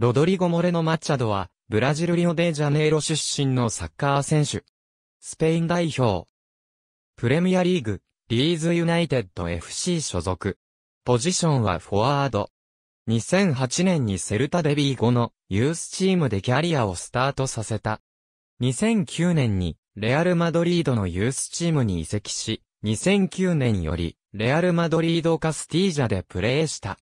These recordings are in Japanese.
ロドリゴ・モレノ・マッチャドは、ブラジルリオデジャネイロ出身のサッカー選手。スペイン代表。プレミアリーグ、リーズユナイテッド FC 所属。ポジションはフォワード。2008年にセルタデビー後のユースチームでキャリアをスタートさせた。2009年にレアル・マドリードのユースチームに移籍し、2009年よりレアル・マドリード・カスティージャでプレーした。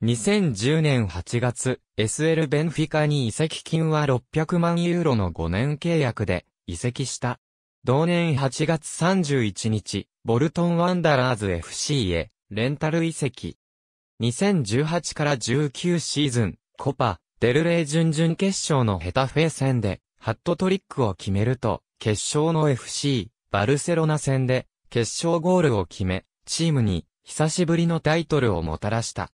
2010年8月、SL ベンフィカに移籍金は600万ユーロの5年契約で移籍した。同年8月31日、ボルトンワンダラーズ FC へレンタル移籍。2018から19シーズン、コパ、デルレイ準々決勝のヘタフェ戦で、ハットトリックを決めると、決勝の FC、バルセロナ戦で、決勝ゴールを決め、チームに、久しぶりのタイトルをもたらした。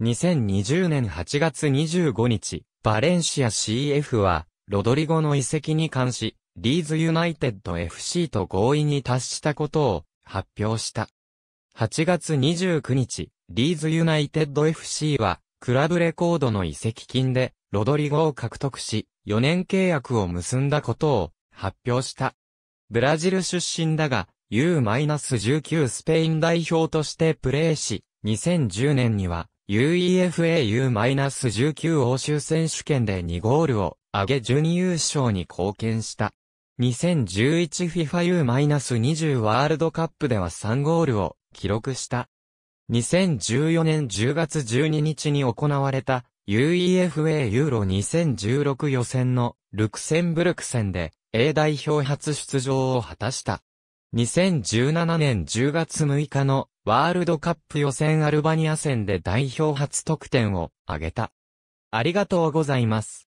2020年8月25日、バレンシア CF は、ロドリゴの遺跡に関し、リーズユナイテッド FC と合意に達したことを発表した。8月29日、リーズユナイテッド FC は、クラブレコードの遺跡金で、ロドリゴを獲得し、4年契約を結んだことを発表した。ブラジル出身だが、U-19 スペイン代表としてプレーし、2010年には UEFA-19 u 欧州選手権で2ゴールを挙げ準優勝に貢献した。2011FIFA-U-20 ワールドカップでは3ゴールを記録した。2014年10月12日に行われた UEFA ユーロ2016予選のルクセンブルク戦で A 代表初出場を果たした。2017年10月6日のワールドカップ予選アルバニア戦で代表初得点を挙げた。ありがとうございます。